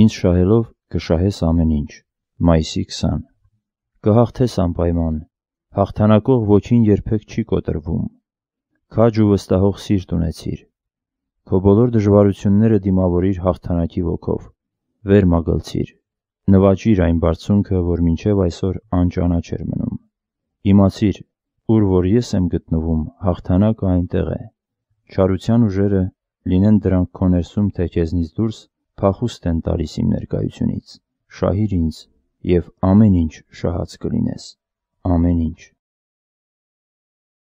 Ինձ շահելով կշահես ամեն ինչ։ Մայիսի 20։ Կհաղթես անպայման։ Հաղթանակող ոչին երբեք չի կոտրվում։ Քաջ ու վստահող սիրտ ունեցիր։ Քո բոլոր դժվարությունները դիմավորիր հաղթանակի ոգով։ Վեր մագլցիր։ Նվաճիր այն բարձունքը, որ մինչև այսօր անճանաչ էր մնում։ Իմացիր, ուր որ ես եմ գտնվում, հաղթանակը այնտեղ է։ Չարության ուժերը, լինեն դրանք քո ներսում թե քեզնից դուրս, փախուստ են տալիս իմ ներկայությունից, շահիր ինձ, և ամեն ինչ շահած կլինես, ամեն ինչ։